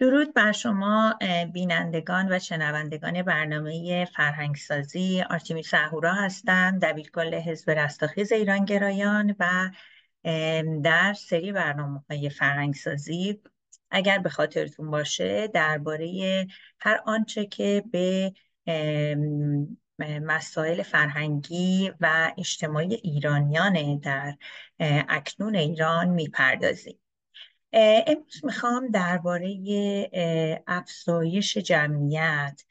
درود بر شما بینندگان و شنوندگان برنامه فرهنگسازی آرتیمی سهورا هستم دبیرکل حزب رستاخیز ایرانگرایان و در سری برنامه های فرهنگسازی اگر به خاطرتون باشه درباره هر آنچه که به مسائل فرهنگی و اجتماعی ایرانیان در اکنون ایران میپردازیم امروز میخوام درباره افزایش جمعیت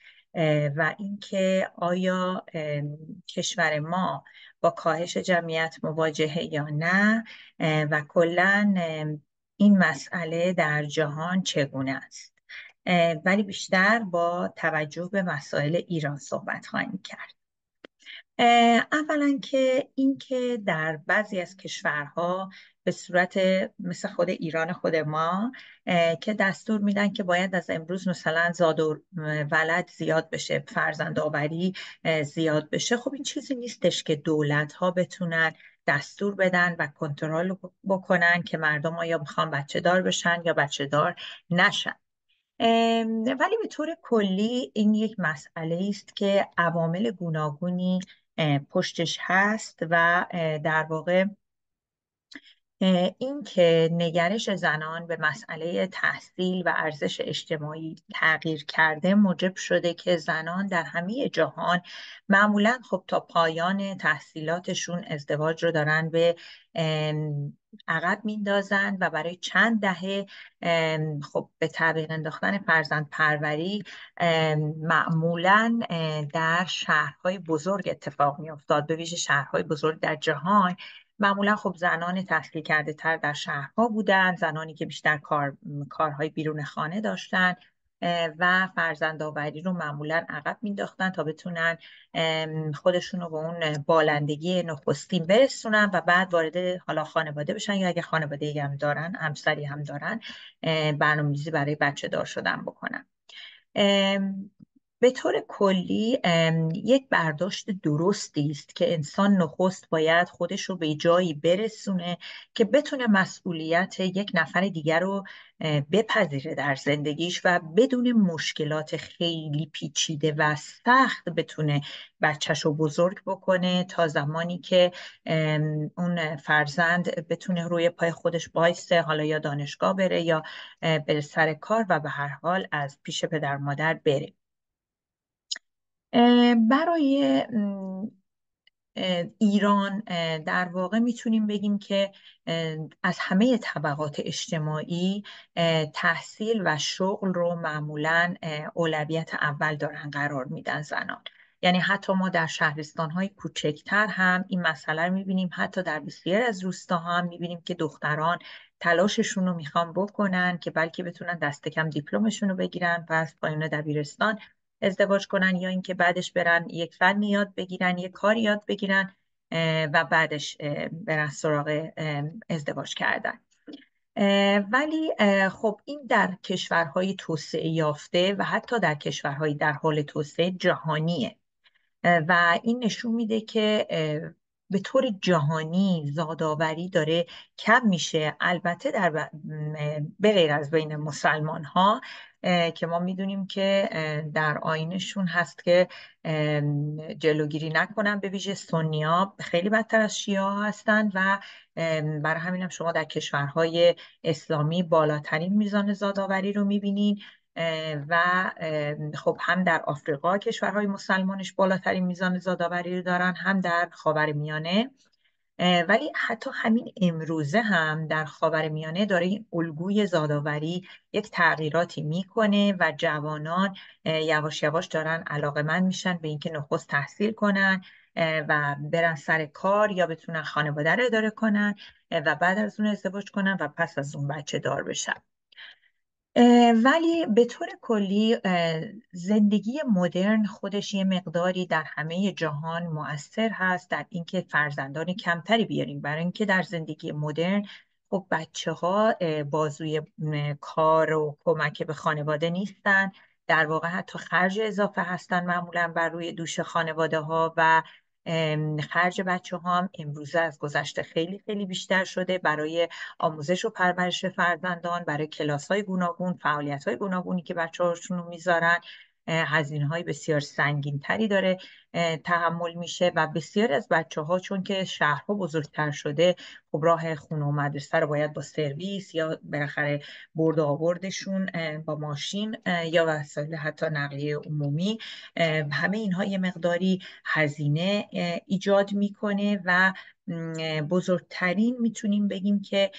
و اینکه آیا کشور ما با کاهش جمعیت مواجهه یا نه و کلا این مسئله در جهان چگونه است ولی بیشتر با توجه به مسائل ایران صحبت خواهیم کرد اولا که اینکه در بعضی از کشورها به صورت مثل خود ایران خود ما که دستور میدن که باید از امروز مثلا زاد و ولد زیاد بشه فرزند آوری زیاد بشه خب این چیزی نیستش که دولت ها بتونن دستور بدن و کنترل بکنن که مردم آیا میخوان بچه دار بشن یا بچه دار نشن ولی به طور کلی این یک مسئله است که عوامل گوناگونی پشتش هست و در واقع اینکه نگرش زنان به مسئله تحصیل و ارزش اجتماعی تغییر کرده موجب شده که زنان در همه جهان معمولا خب تا پایان تحصیلاتشون ازدواج رو دارن به عقب میندازند و برای چند دهه خب به تعویق انداختن فرزند پروری معمولا در شهرهای بزرگ اتفاق می افتاد به ویژه شهرهای بزرگ در جهان معمولا خب زنان تحصیل کرده تر در شهرها بودن زنانی که بیشتر کار، کارهای بیرون خانه داشتن و فرزندآوری رو معمولا عقب مینداختن تا بتونن خودشون رو به اون بالندگی نخستین برسونن و بعد وارد حالا خانواده بشن یا اگه خانواده هم دارن همسری هم دارن برنامه‌ریزی برای بچه دار شدن بکنن به طور کلی یک برداشت درستی است که انسان نخست باید خودش رو به جایی برسونه که بتونه مسئولیت یک نفر دیگر رو بپذیره در زندگیش و بدون مشکلات خیلی پیچیده و سخت بتونه بچهش رو بزرگ بکنه تا زمانی که اون فرزند بتونه روی پای خودش بایسته حالا یا دانشگاه بره یا به سر کار و به هر حال از پیش پدر مادر بره برای ایران در واقع میتونیم بگیم که از همه طبقات اجتماعی تحصیل و شغل رو معمولا اولویت اول دارن قرار میدن زنان یعنی حتی ما در شهرستان های کوچکتر هم این مسئله رو میبینیم حتی در بسیار از روستاها هم میبینیم که دختران تلاششون رو میخوان بکنن که بلکه بتونن دست کم دیپلمشون رو بگیرن و از پایان دبیرستان ازدواج کنن یا اینکه بعدش برن یک فن یاد بگیرن یک کار یاد بگیرن و بعدش برن سراغ ازدواج کردن ولی خب این در کشورهای توسعه یافته و حتی در کشورهای در حال توسعه جهانیه و این نشون میده که به طور جهانی زادآوری داره کم میشه البته در بغیر از بین مسلمان ها که ما میدونیم که در آینشون هست که جلوگیری نکنن به ویژه سنیا خیلی بدتر از شیعه هستند و برای همین هم شما در کشورهای اسلامی بالاترین میزان زادآوری رو میبینین و خب هم در آفریقا کشورهای مسلمانش بالاترین میزان زادآوری رو دارن هم در خاور میانه ولی حتی همین امروزه هم در میانه داره این الگوی زادآوری یک تغییراتی میکنه و جوانان یواش یواش دارن علاقه من میشن به اینکه نخست تحصیل کنن و برن سر کار یا بتونن خانواده رو اداره کنن و بعد از اون ازدواج کنن و پس از اون بچه دار بشن ولی به طور کلی زندگی مدرن خودش یه مقداری در همه جهان مؤثر هست در اینکه فرزندان کمتری بیاریم برای اینکه در زندگی مدرن خب بچه ها بازوی کار و کمک به خانواده نیستن در واقع حتی خرج اضافه هستن معمولا بر روی دوش خانواده ها و خرج بچه ها امروزه از گذشته خیلی خیلی بیشتر شده برای آموزش و پرورش فرزندان برای کلاس های گوناگون فعالیت های گوناگونی که بچه هاشون رو میذارن هزینه های بسیار سنگین تری داره تحمل میشه و بسیاری از بچه ها چون که شهرها بزرگتر شده خب راه خونه و مدرسه رو باید با سرویس یا بالاخره برد آوردشون با ماشین یا وسایل حتی نقلیه عمومی همه اینها یه مقداری هزینه ایجاد میکنه و بزرگترین میتونیم بگیم که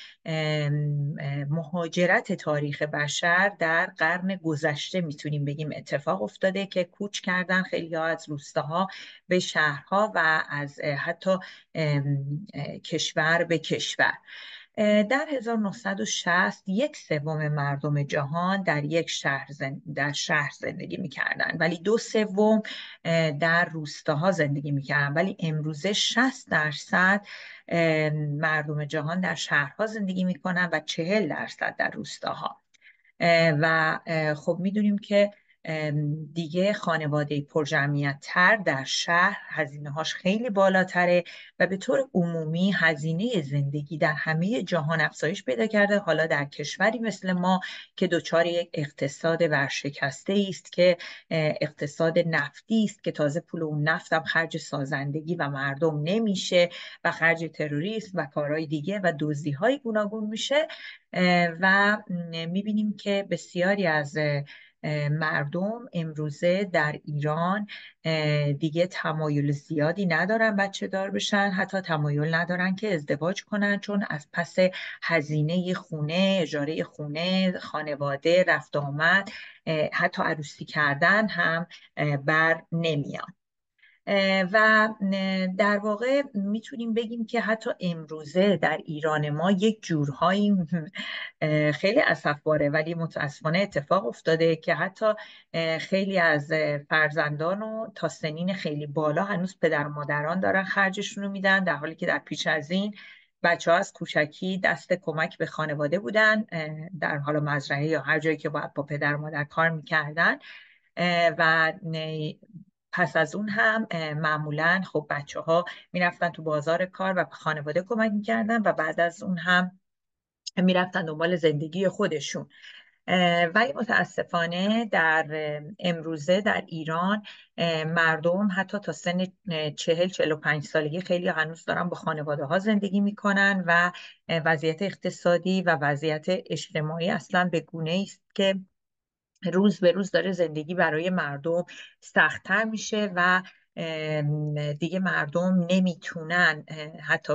مهاجرت تاریخ بشر در قرن گذشته میتونیم بگیم اتفاق افتاده که کوچ کردن خیلی از روستاها به شهرها و از حتی کشور به کشور در 1960 یک سوم مردم جهان در یک شهر, در شهر زندگی میکردن ولی دو سوم در روستاها زندگی میکردن ولی امروزه 60 درصد مردم جهان در شهرها زندگی میکنن و 40 درصد در روستاها و خب میدونیم که دیگه خانواده پرجمعیت تر در شهر هزینه هاش خیلی بالاتره و به طور عمومی هزینه زندگی در همه جهان افزایش پیدا کرده حالا در کشوری مثل ما که دچار یک اقتصاد ورشکسته است که اقتصاد نفتی است که تازه پول اون هم خرج سازندگی و مردم نمیشه و خرج تروریسم و کارهای دیگه و دزدی های گوناگون میشه و میبینیم که بسیاری از مردم امروزه در ایران دیگه تمایل زیادی ندارن بچه دار بشن حتی تمایل ندارن که ازدواج کنن چون از پس هزینه خونه اجاره خونه خانواده رفت آمد حتی عروسی کردن هم بر نمیان و در واقع میتونیم بگیم که حتی امروزه در ایران ما یک جورهایی خیلی باره ولی متاسفانه اتفاق افتاده که حتی خیلی از فرزندان و تا سنین خیلی بالا هنوز پدر و مادران دارن خرجشون رو میدن در حالی که در پیش از این بچه ها از کوچکی دست کمک به خانواده بودن در حالا مزرعه یا هر جایی که با پدر و مادر کار میکردن و پس از اون هم معمولا خب بچه ها میرفتن تو بازار کار و به خانواده کمک میکردن و بعد از اون هم میرفتن دنبال زندگی خودشون ولی متاسفانه در امروزه در ایران مردم حتی تا سن چهل چهل و پنج سالگی خیلی هنوز دارن با خانواده ها زندگی میکنن و وضعیت اقتصادی و وضعیت اجتماعی اصلا به گونه است که روز به روز داره زندگی برای مردم سختتر میشه و دیگه مردم نمیتونن حتی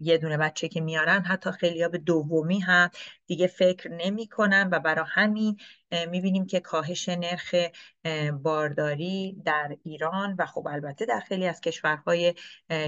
یه دونه بچه که میارن حتی خیلی به دومی هم دیگه فکر نمیکنن و برای همین میبینیم که کاهش نرخ بارداری در ایران و خب البته در خیلی از کشورهای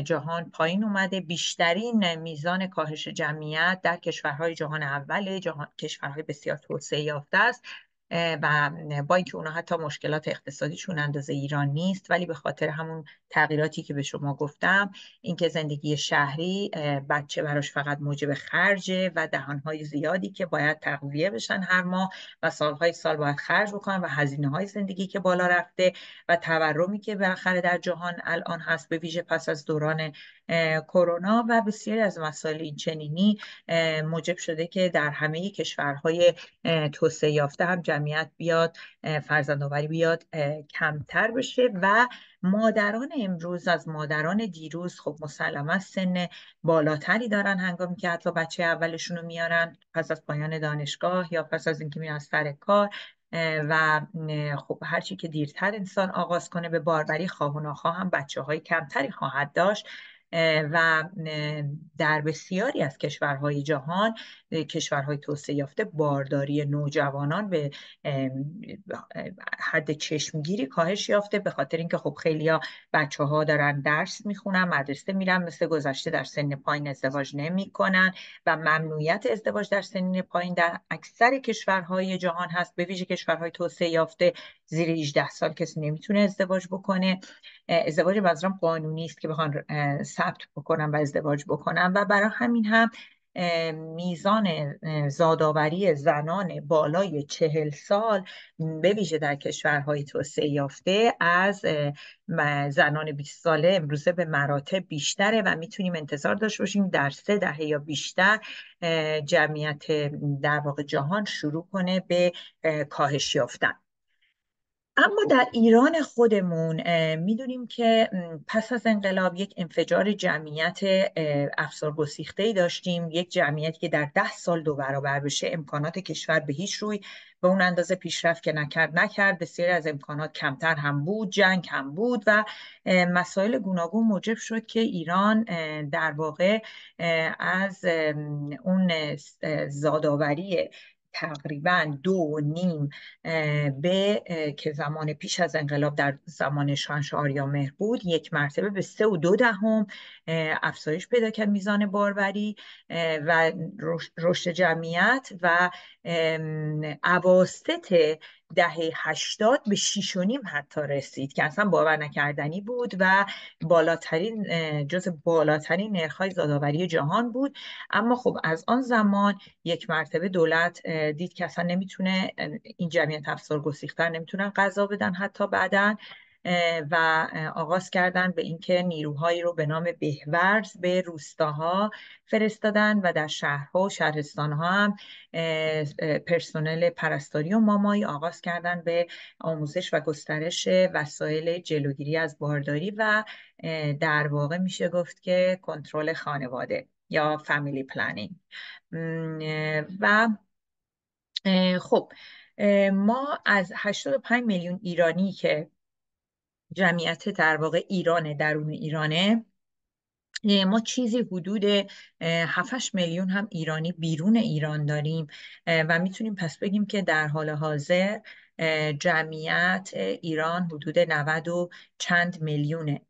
جهان پایین اومده بیشترین میزان کاهش جمعیت در کشورهای جهان اول جهان... کشورهای بسیار توسعه یافته است و با اینکه اونا حتی مشکلات اقتصادیشون اندازه ایران نیست ولی به خاطر همون تغییراتی که به شما گفتم اینکه زندگی شهری بچه براش فقط موجب خرجه و دهانهای زیادی که باید تقویه بشن هر ماه و سالهای سال باید خرج بکنن و هزینه های زندگی که بالا رفته و تورمی که بالاخره در جهان الان هست به ویژه پس از دوران کرونا و بسیاری از مسائل این چنینی موجب شده که در همه کشورهای توسعه یافته هم جمعیت بیاد فرزندآوری بیاد کمتر بشه و مادران امروز از مادران دیروز خب مسلما سن بالاتری دارن هنگامی که حتی بچه اولشون رو میارن پس از پایان دانشگاه یا پس از اینکه میرن از سر کار و خب هرچی که دیرتر انسان آغاز کنه به باربری خواه و هم بچه های کمتری خواهد داشت و در بسیاری از کشورهای جهان کشورهای توسعه یافته بارداری نوجوانان به حد چشمگیری کاهش یافته به خاطر اینکه خب خیلیا بچه ها دارن درس میخونن مدرسه میرن مثل گذشته در سن پایین ازدواج نمیکنن و ممنوعیت ازدواج در سن پایین در اکثر کشورهای جهان هست به ویژه کشورهای توسعه یافته زیر 18 سال کسی نمیتونه ازدواج بکنه ازدواج منظورم قانونی است که بخوان ثبت بکنم و ازدواج بکنم و برای همین هم میزان زادآوری زنان بالای چهل سال به ویژه در کشورهای توسعه یافته از زنان بیست ساله امروزه به مراتب بیشتره و میتونیم انتظار داشته باشیم در سه دهه یا بیشتر جمعیت در واقع جهان شروع کنه به کاهش یافتن اما در ایران خودمون میدونیم که پس از انقلاب یک انفجار جمعیت گسیخته ای داشتیم یک جمعیت که در ده سال دو برابر بشه امکانات کشور به هیچ روی به اون اندازه پیشرفت که نکرد نکرد بسیاری از امکانات کمتر هم بود جنگ هم بود و مسائل گوناگون موجب شد که ایران در واقع از اون زادآوری تقریبا دو و نیم به که زمان پیش از انقلاب در زمان شانش آریا مهر بود یک مرتبه به سه و دو دهم افزایش پیدا کرد میزان باروری و رشد جمعیت و عواست دهه هشتاد به 6 و نیم حتی رسید که اصلا باور نکردنی بود و بالاترین جز بالاترین نرخ‌های زادآوری جهان بود اما خب از آن زمان یک مرتبه دولت دید که اصلا نمیتونه این جمعیت افسار گسیختن نمیتونن غذا بدن حتی بعدن و آغاز کردند به اینکه نیروهایی رو به نام بهورز به روستاها فرستادن و در شهرها و شهرستانها هم پرسنل پرستاری و مامایی آغاز کردن به آموزش و گسترش وسایل جلوگیری از بارداری و در واقع میشه گفت که کنترل خانواده یا فامیلی پلنینگ و خب ما از 85 میلیون ایرانی که جمعیت در واقع ایرانه درون ایرانه ما چیزی حدود 7 میلیون هم ایرانی بیرون ایران داریم و میتونیم پس بگیم که در حال حاضر جمعیت ایران حدود 90 و چند میلیونه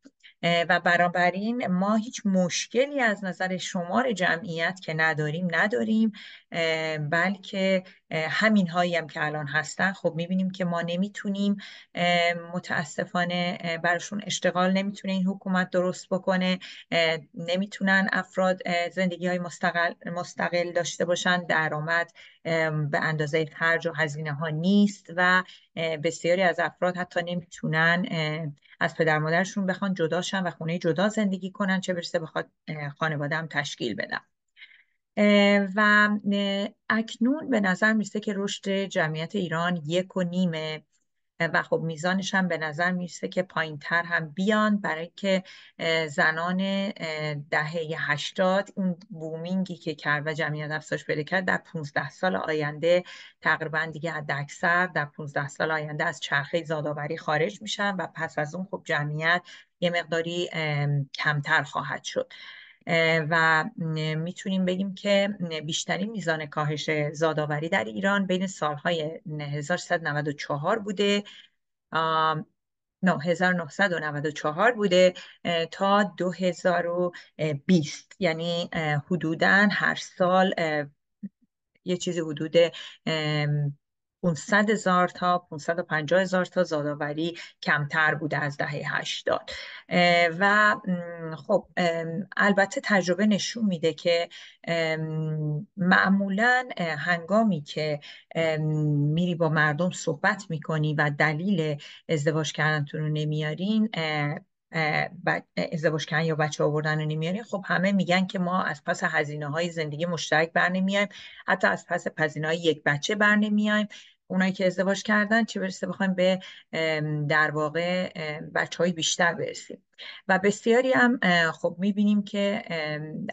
و برابرین ما هیچ مشکلی از نظر شمار جمعیت که نداریم نداریم بلکه همین هایی هم که الان هستن خب میبینیم که ما نمیتونیم متاسفانه براشون اشتغال نمیتونه این حکومت درست بکنه نمیتونن افراد زندگی های مستقل, مستقل داشته باشن درآمد به اندازه خرج و هزینه ها نیست و بسیاری از افراد حتی نمیتونن از پدر مادرشون بخوان جداشن و خونه جدا زندگی کنن چه برسه بخواد خانواده هم تشکیل بدن و اکنون به نظر میرسه که رشد جمعیت ایران یک و نیمه و خب میزانش هم به نظر میرسه که پایین تر هم بیان برای که زنان دهه هشتاد اون بومینگی که کرد و جمعیت افزایش پیدا کرد در 15 سال آینده تقریبا دیگه اکثر در 15 سال آینده از چرخه زادآوری خارج میشن و پس از اون خب جمعیت یه مقداری کمتر خواهد شد و میتونیم بگیم که بیشترین میزان کاهش زادآوری در ایران بین سالهای 1994 بوده 1994 بوده تا 2020 یعنی حدوداً هر سال یه چیزی حدود 500 هزار تا 550 هزار تا زادآوری کمتر بوده از دهه 80 و خب البته تجربه نشون میده که معمولا هنگامی که میری با مردم صحبت میکنی و دلیل ازدواج کردنتون رو نمیارین ازدواج کردن یا بچه آوردن رو نمیارین خب همه میگن که ما از پس هزینه های زندگی مشترک بر نمیایم حتی از پس هزینه های یک بچه بر نمیایم اونایی که ازدواج کردن چه برسه بخوایم به در واقع بچه های بیشتر برسیم و بسیاری هم خب میبینیم که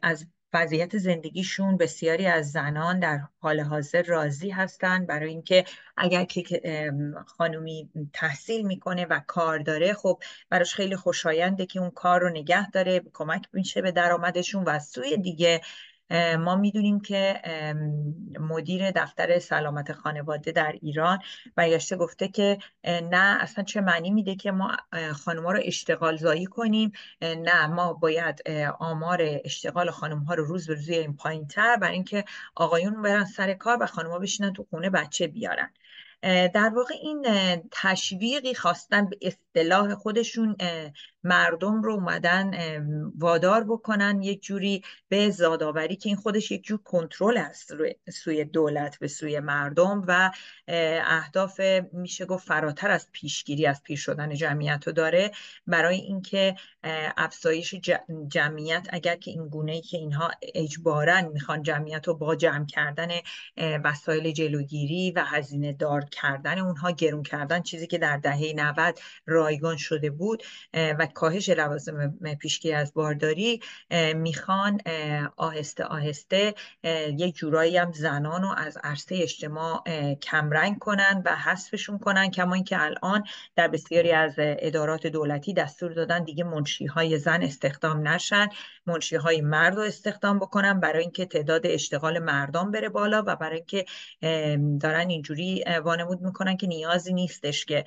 از وضعیت زندگیشون بسیاری از زنان در حال حاضر راضی هستن برای اینکه اگر که خانومی تحصیل میکنه و کار داره خب براش خیلی خوشاینده که اون کار رو نگه داره کمک میشه به درآمدشون و از سوی دیگه ما میدونیم که مدیر دفتر سلامت خانواده در ایران برگشته گفته که نه اصلا چه معنی میده که ما خانوما رو اشتغال زایی کنیم نه ما باید آمار اشتغال خانم ها رو روز به روز این پایین تر برای اینکه آقایون برن سر کار و خانم ها بشینن تو خونه بچه بیارن در واقع این تشویقی خواستن به اصطلاح خودشون مردم رو اومدن وادار بکنن یک جوری به زادآوری که این خودش یک جور کنترل است روی سوی دولت به سوی مردم و اهداف میشه گفت فراتر از پیشگیری از پیش شدن جمعیت رو داره برای اینکه افزایش جمعیت اگر که این گونه ای که اینها اجبارا میخوان جمعیت رو با جمع کردن وسایل جلوگیری و هزینه دار کردن اونها گرون کردن چیزی که در دهه 90 رایگان شده بود و کاهش لوازم پیشگیری از بارداری میخوان آهسته آهسته یک جورایی هم زنان رو از عرصه اجتماع کمرنگ کنن و حذفشون کنن کما اینکه الان در بسیاری از ادارات دولتی دستور دادن دیگه منشی های زن استخدام نشن منشی های مرد رو استخدام بکنن برای اینکه تعداد اشتغال مردان بره بالا و برای اینکه دارن اینجوری وانمود میکنن که نیازی نیستش که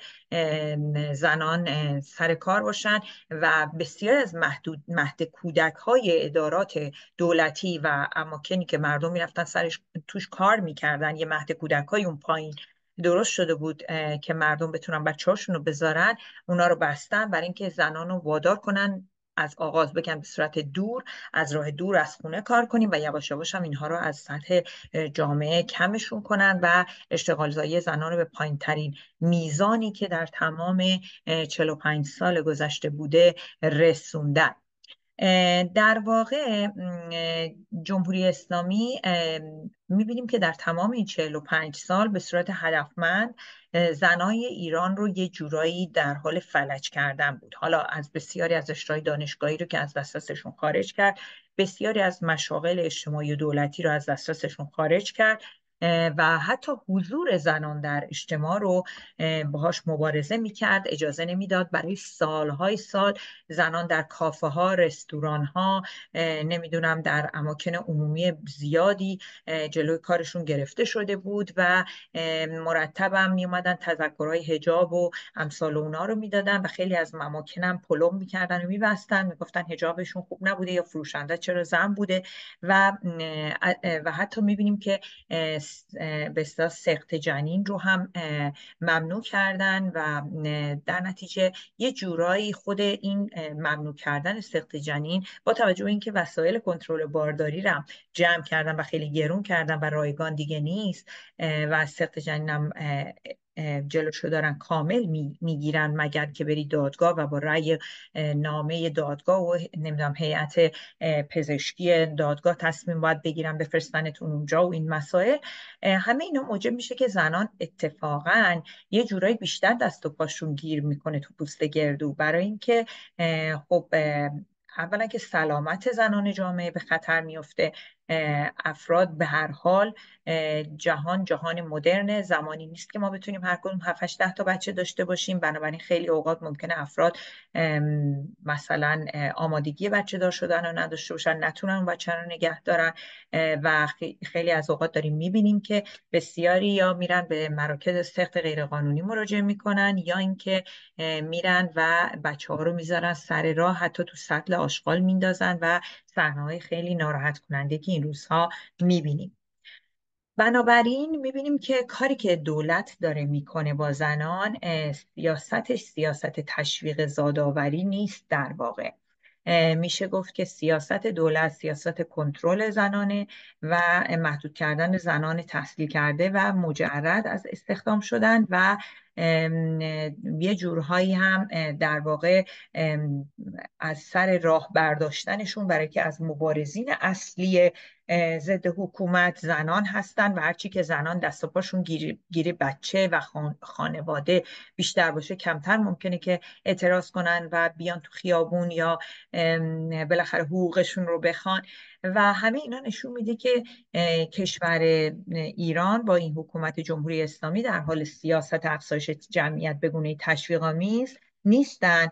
زنان سر کار باشن و بسیار از محدود مهد کودک های ادارات دولتی و اماکنی که مردم میرفتن سرش توش کار میکردن یه مهد کودک های اون پایین درست شده بود که مردم بتونن بچه رو بذارن اونا رو بستن برای اینکه زنان رو وادار کنن از آغاز بگم به صورت دور از راه دور از خونه کار کنیم و یواش یواش هم اینها رو از سطح جامعه کمشون کنن و اشتغال زایی زنان رو به پایین ترین میزانی که در تمام 45 سال گذشته بوده رسوندن در واقع جمهوری اسلامی میبینیم که در تمام این 45 سال به صورت هدفمند زنای ایران رو یه جورایی در حال فلج کردن بود حالا از بسیاری از اشرای دانشگاهی رو که از دسترسشون خارج کرد بسیاری از مشاغل اجتماعی و دولتی رو از دسترسشون خارج کرد و حتی حضور زنان در اجتماع رو باهاش مبارزه میکرد اجازه نمیداد برای سالهای سال زنان در کافه ها رستوران ها نمیدونم در اماکن عمومی زیادی جلوی کارشون گرفته شده بود و مرتب هم میومدن تذکرهای هجاب و امثال اونا رو میدادن و خیلی از مماکن هم پلم میکردن و میبستن میگفتن هجابشون خوب نبوده یا فروشنده چرا زن بوده و و حتی میبینیم که به سخت جنین رو هم ممنوع کردن و در نتیجه یه جورایی خود این ممنوع کردن سخت جنین با توجه به اینکه وسایل کنترل بارداری رو جمع کردن و خیلی گرون کردن و رایگان دیگه نیست و سخت جنین هم جلوشو دارن کامل میگیرن می مگر که بری دادگاه و با رأی نامه دادگاه و نمیدونم هیئت پزشکی دادگاه تصمیم باید بگیرن بفرستنتون اونجا و این مسائل همه اینا موجب میشه که زنان اتفاقا یه جورایی بیشتر دست و پاشون گیر میکنه تو پوست گردو برای اینکه خب اولا که سلامت زنان جامعه به خطر میفته افراد به هر حال جهان جهان مدرن زمانی نیست که ما بتونیم هر کدوم 7 ده تا بچه داشته باشیم بنابراین خیلی اوقات ممکنه افراد مثلا آمادگی بچه دار شدن رو نداشته باشن نتونن اون بچه رو نگه دارن و خیلی از اوقات داریم میبینیم که بسیاری یا میرن به مراکز سخت غیرقانونی مراجعه میکنن یا اینکه میرن و بچه ها رو میذارن سر راه حتی تو سطل آشغال میندازن و صحنه خیلی ناراحت کننده این روزها میبینیم بنابراین میبینیم که کاری که دولت داره میکنه با زنان سیاستش سیاست تشویق زادآوری نیست در واقع میشه گفت که سیاست دولت سیاست کنترل زنانه و محدود کردن زنان تحصیل کرده و مجرد از استخدام شدن و یه جورهایی هم در واقع از سر راه برداشتنشون برای که از مبارزین اصلی ضد حکومت زنان هستن و هرچی که زنان دست و پاشون گیری, بچه و خانواده بیشتر باشه کمتر ممکنه که اعتراض کنن و بیان تو خیابون یا بالاخره حقوقشون رو بخوان و همه اینا نشون میده که کشور ایران با این حکومت جمهوری اسلامی در حال سیاست افزایش به جمعیت تشویق تشویق‌آمیز نیستن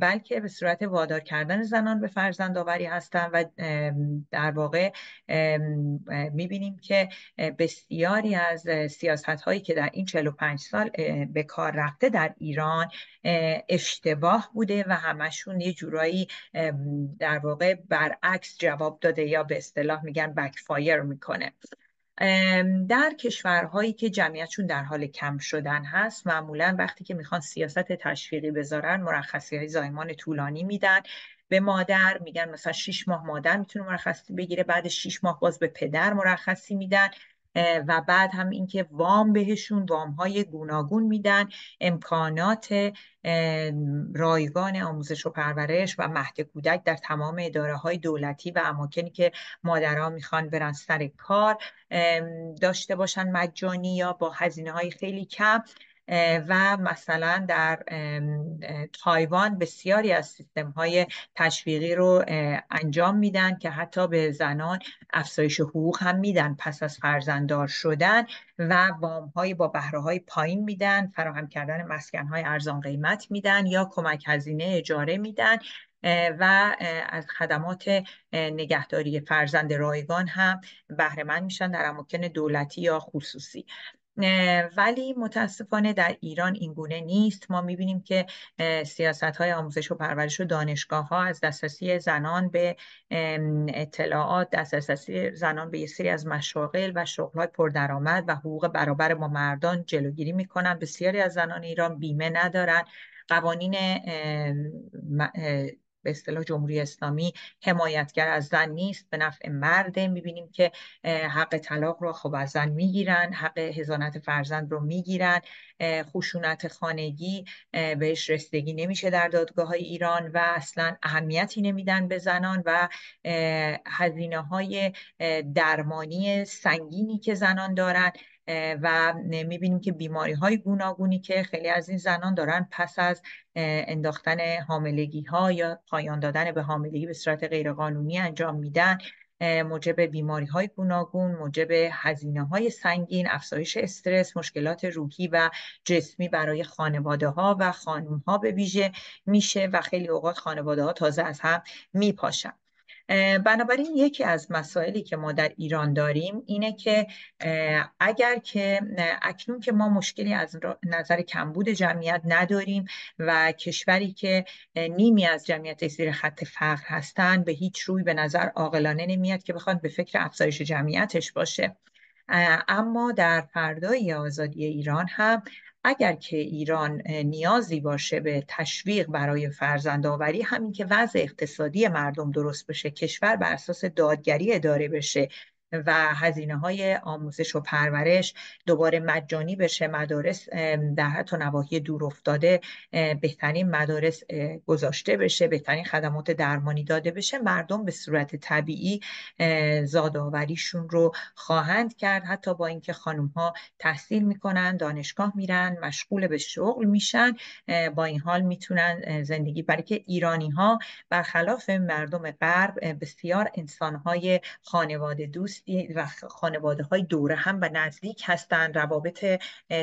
بلکه به صورت وادار کردن زنان به فرزند آوری هستن و در واقع میبینیم که بسیاری از سیاست هایی که در این 45 سال به کار رفته در ایران اشتباه بوده و همشون یه جورایی در واقع برعکس جواب داده یا به اصطلاح میگن بکفایر میکنه در کشورهایی که جمعیتشون در حال کم شدن هست معمولا وقتی که میخوان سیاست تشویقی بذارن مرخصی های زایمان طولانی میدن به مادر میگن مثلا 6 ماه مادر میتونه مرخصی بگیره بعد 6 ماه باز به پدر مرخصی میدن و بعد هم اینکه وام بهشون وام های گوناگون میدن امکانات رایگان آموزش و پرورش و مهد کودک در تمام اداره های دولتی و اماکنی که مادرها میخوان برن سر کار داشته باشن مجانی یا با هزینه های خیلی کم و مثلا در تایوان بسیاری از سیستم های تشویقی رو انجام میدن که حتی به زنان افزایش حقوق هم میدن پس از فرزنددار شدن و وام های با بهره های پایین میدن فراهم کردن مسکن های ارزان قیمت میدن یا کمک هزینه اجاره میدن و از خدمات نگهداری فرزند رایگان هم بهرهمند میشن در اماکن دولتی یا خصوصی ولی متاسفانه در ایران این گونه نیست ما میبینیم که سیاست های آموزش و پرورش و دانشگاه ها از دسترسی زنان به اطلاعات دسترسی زنان به یه سری از مشاغل و شغل های پردرآمد و حقوق برابر با مردان جلوگیری میکنن بسیاری از زنان ایران بیمه ندارن قوانین به اصطلاح جمهوری اسلامی حمایتگر از زن نیست به نفع مرده میبینیم که حق طلاق رو خب از زن میگیرن حق حضانت فرزند رو میگیرن خشونت خانگی بهش رسیدگی نمیشه در دادگاه های ایران و اصلا اهمیتی نمیدن به زنان و هزینه های درمانی سنگینی که زنان دارن و میبینیم که بیماری های گوناگونی که خیلی از این زنان دارن پس از انداختن حاملگی ها یا پایان دادن به حاملگی به صورت غیرقانونی انجام میدن موجب بیماری های گوناگون موجب هزینه های سنگین افزایش استرس مشکلات روحی و جسمی برای خانواده ها و خانوم ها به ویژه میشه و خیلی اوقات خانواده ها تازه از هم میپاشن بنابراین یکی از مسائلی که ما در ایران داریم اینه که اگر که اکنون که ما مشکلی از نظر کمبود جمعیت نداریم و کشوری که نیمی از جمعیت زیر خط فقر هستن به هیچ روی به نظر عاقلانه نمیاد که بخواد به فکر افزایش جمعیتش باشه اما در فردای آزادی ایران هم اگر که ایران نیازی باشه به تشویق برای فرزندآوری همین که وضع اقتصادی مردم درست بشه کشور بر اساس دادگری اداره بشه و هزینه های آموزش و پرورش دوباره مجانی بشه مدارس در حتی نواحی دور افتاده بهترین مدارس گذاشته بشه بهترین خدمات درمانی داده بشه مردم به صورت طبیعی زادآوریشون رو خواهند کرد حتی با اینکه خانم ها تحصیل میکنن دانشگاه میرن مشغول به شغل میشن با این حال میتونن زندگی برای که ایرانی ها برخلاف مردم غرب بسیار انسان های خانواده دوست و خانواده های دوره هم و نزدیک هستن روابط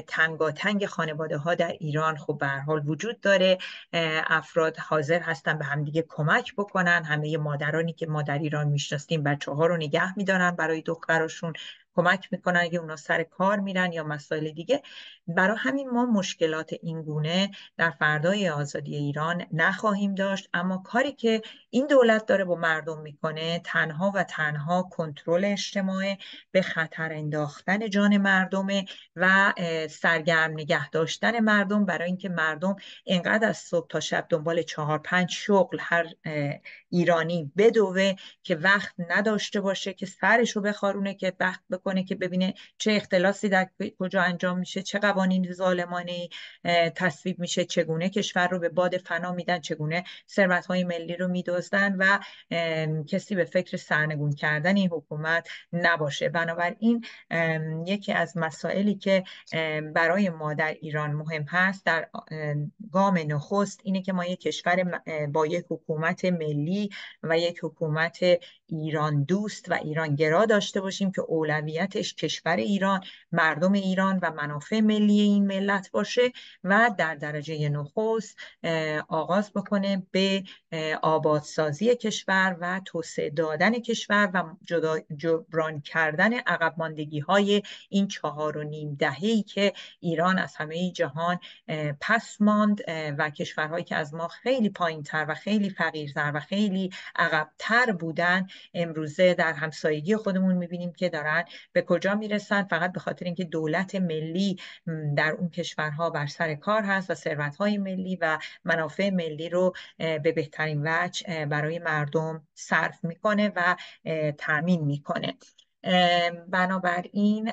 تنگاتنگ خانواده ها در ایران خب به حال وجود داره افراد حاضر هستن به همدیگه کمک بکنن همه مادرانی که در ایران میشناسیم بچه ها رو نگه میدارن برای دختراشون کمک میکنن اگه اونا سر کار میرن یا مسائل دیگه برای همین ما مشکلات اینگونه در فردای آزادی ایران نخواهیم داشت اما کاری که این دولت داره با مردم میکنه تنها و تنها کنترل اجتماعی به خطر انداختن جان مردم و سرگرم نگه داشتن مردم برای اینکه مردم انقدر از صبح تا شب دنبال چهار پنج شغل هر ایرانی بدوه که وقت نداشته باشه که سرش رو بخارونه که وقت کنه که ببینه چه اختلاسی در کجا انجام میشه چه قوانین ظالمانه تصویب میشه چگونه کشور رو به باد فنا میدن چگونه ثروت های ملی رو میدزدن و کسی به فکر سرنگون کردن این حکومت نباشه بنابراین یکی از مسائلی که برای ما در ایران مهم هست در گام نخست اینه که ما یک کشور با یک حکومت ملی و یک حکومت ایران دوست و ایران گرا داشته باشیم که اولوی اولویتش کشور ایران مردم ایران و منافع ملی این ملت باشه و در درجه نخست آغاز بکنه به آبادسازی کشور و توسعه دادن کشور و جبران کردن عقب ماندگی های این چهار و نیم دهه که ایران از همه جهان پس ماند و کشورهایی که از ما خیلی پایین تر و خیلی فقیرتر و خیلی عقبتر بودن امروزه در همسایگی خودمون میبینیم که دارن به کجا میرسن فقط به خاطر اینکه دولت ملی در اون کشورها بر سر کار هست و ثروتهای ملی و منافع ملی رو به بهترین وجه برای مردم صرف میکنه و تامین میکنه بنابراین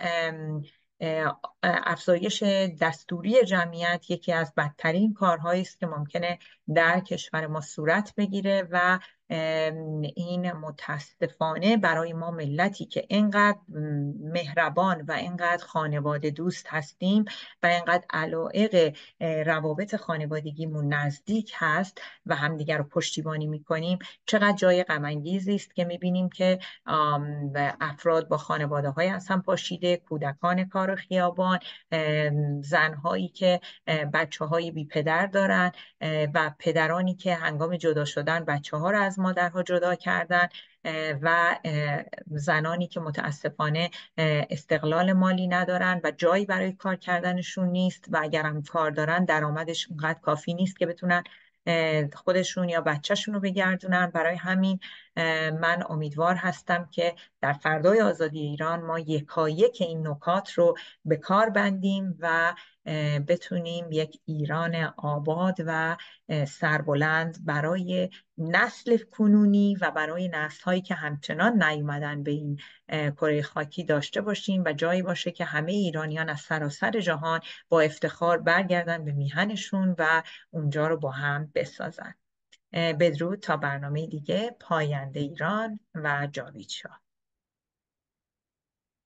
افزایش دستوری جمعیت یکی از بدترین کارهایی است که ممکنه در کشور ما صورت بگیره و این متاسفانه برای ما ملتی که انقدر مهربان و انقدر خانواده دوست هستیم و انقدر علائق روابط خانوادگیمون نزدیک هست و همدیگر رو پشتیبانی میکنیم چقدر جای غمانگیزی است که میبینیم که افراد با خانواده های از پاشیده کودکان کار خیابان زنهایی که بچه های بی پدر دارن و پدرانی که هنگام جدا شدن بچه ها رو از از مادرها جدا کردن و زنانی که متاسفانه استقلال مالی ندارن و جایی برای کار کردنشون نیست و اگرم کار دارن درآمدش اونقدر کافی نیست که بتونن خودشون یا بچهشون رو بگردونن برای همین من امیدوار هستم که در فردای آزادی ایران ما یک این نکات رو به کار بندیم و بتونیم یک ایران آباد و سربلند برای نسل کنونی و برای نسل هایی که همچنان نیومدن به این کره خاکی داشته باشیم و جایی باشه که همه ایرانیان از سراسر جهان با افتخار برگردن به میهنشون و اونجا رو با هم بسازن بدرود تا برنامه دیگه پاینده ایران و جاوید شاه